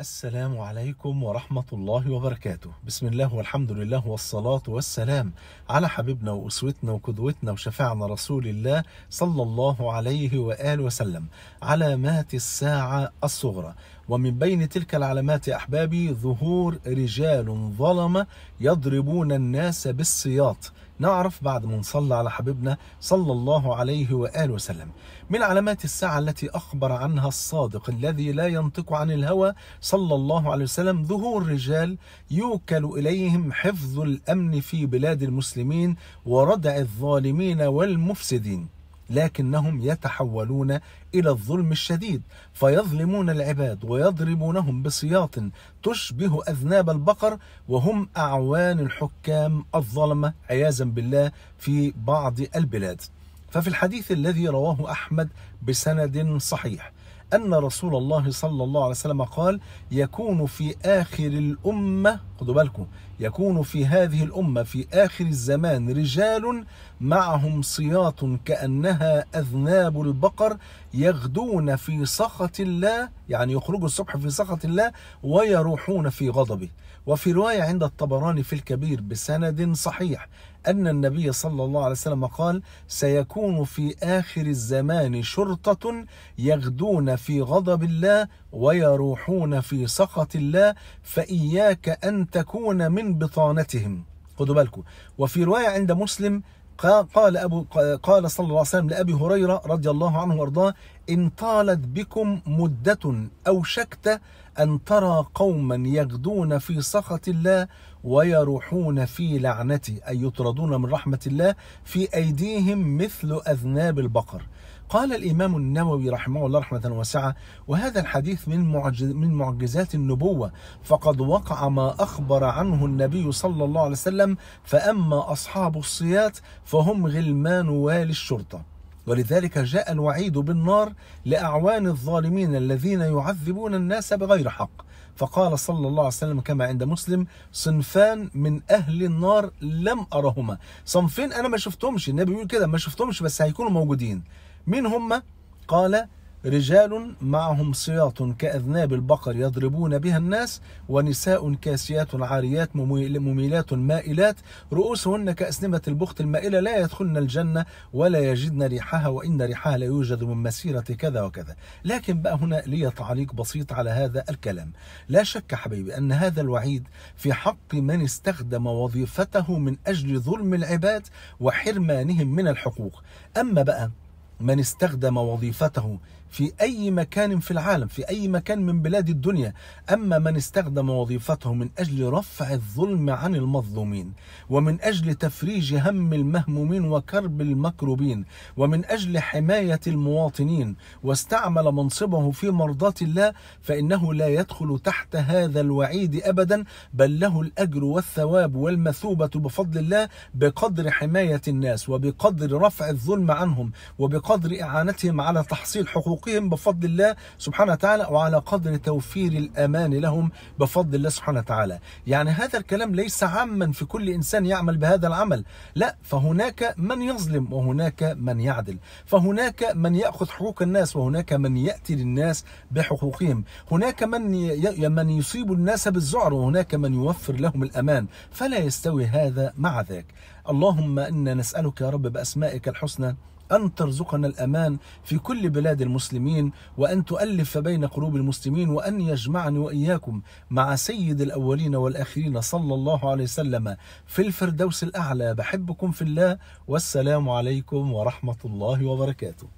السلام عليكم ورحمة الله وبركاته بسم الله والحمد لله والصلاة والسلام على حبيبنا وأسوتنا وقدوتنا وشفاعنا رسول الله صلى الله عليه وآله وسلم علامات الساعة الصغرى ومن بين تلك العلامات يا أحبابي ظهور رجال ظلمة يضربون الناس بالسياط نعرف بعد ما نصلى على حبيبنا صلى الله عليه وآله وسلم من علامات الساعة التي أخبر عنها الصادق الذي لا ينطق عن الهوى صلى الله عليه وسلم ظهور رجال يوكل إليهم حفظ الأمن في بلاد المسلمين وردع الظالمين والمفسدين لكنهم يتحولون الى الظلم الشديد فيظلمون العباد ويضربونهم بسياط تشبه اذناب البقر وهم اعوان الحكام الظلمه عياذا بالله في بعض البلاد ففي الحديث الذي رواه احمد بسند صحيح أن رسول الله صلى الله عليه وسلم قال يكون في آخر الأمة خدوا بالكم يكون في هذه الأمة في آخر الزمان رجال معهم صياط كأنها أذناب البقر يغدون في سخط الله يعني يخرجوا الصبح في سخط الله ويروحون في غضبه وفي رواية عند الطبراني في الكبير بسند صحيح أن النبي صلى الله عليه وسلم قال سيكون في آخر الزمان شرطة يغدون في غضب الله ويروحون في سخط الله فإياك أن تكون من بطانتهم خدوا بالكم وفي رواية عند مسلم قال أبو قال صلى الله عليه وسلم لأبي هريرة رضي الله عنه وأرضاه إن طالت بكم مدة أوشكت أن ترى قوما يغدون في سخط الله ويروحون في لعنتي أي يطردون من رحمة الله في أيديهم مثل أذناب البقر قال الإمام النووي رحمه الله رحمة واسعة وهذا الحديث من معجز من معجزات النبوة فقد وقع ما أخبر عنه النبي صلى الله عليه وسلم فأما أصحاب الصيات فهم غلمان والي الشرطة ولذلك جاء الوعيد بالنار لأعوان الظالمين الذين يعذبون الناس بغير حق فقال صلى الله عليه وسلم كما عند مسلم صنفان من أهل النار لم أرهما صنفين أنا ما شفتهمش النبي يقول كده ما شفتهمش بس هيكونوا موجودين من هم قال رجال معهم سياط كأذناب البقر يضربون بها الناس ونساء كاسيات عاريات مميلات مائلات رؤوسهن كأسنمة البخت المائلة لا يدخلن الجنة ولا يجدن ريحها وإن ريحها لا يوجد من مسيرة كذا وكذا لكن بقى هنا لي تعليق بسيط على هذا الكلام لا شك حبيبي أن هذا الوعيد في حق من استخدم وظيفته من أجل ظلم العباد وحرمانهم من الحقوق أما بقى من استخدم وظيفته في أي مكان في العالم في أي مكان من بلاد الدنيا أما من استخدم وظيفته من أجل رفع الظلم عن المظلومين ومن أجل تفريج هم المهمومين وكرب المكروبين ومن أجل حماية المواطنين واستعمل منصبه في مرضاة الله فإنه لا يدخل تحت هذا الوعيد أبدا بل له الأجر والثواب والمثوبة بفضل الله بقدر حماية الناس وبقدر رفع الظلم عنهم وبقدر إعانتهم على تحصيل حقوق فوقهم بفضل الله سبحانه وتعالى وعلى قدر توفير الأمان لهم بفضل الله سبحانه وتعالى يعني هذا الكلام ليس عاما في كل إنسان يعمل بهذا العمل لا فهناك من يظلم وهناك من يعدل فهناك من يأخذ حقوق الناس وهناك من يأتي للناس بحقوقهم هناك من من يصيب الناس بالذعر وهناك من يوفر لهم الأمان فلا يستوي هذا مع ذاك اللهم إنا نسألك يا رب بأسمائك الحسنى أن ترزقنا الأمان في كل بلاد المسلمين وأن تؤلف بين قلوب المسلمين وأن يجمعني وإياكم مع سيد الأولين والآخرين صلى الله عليه وسلم في الفردوس الأعلى بحبكم في الله والسلام عليكم ورحمة الله وبركاته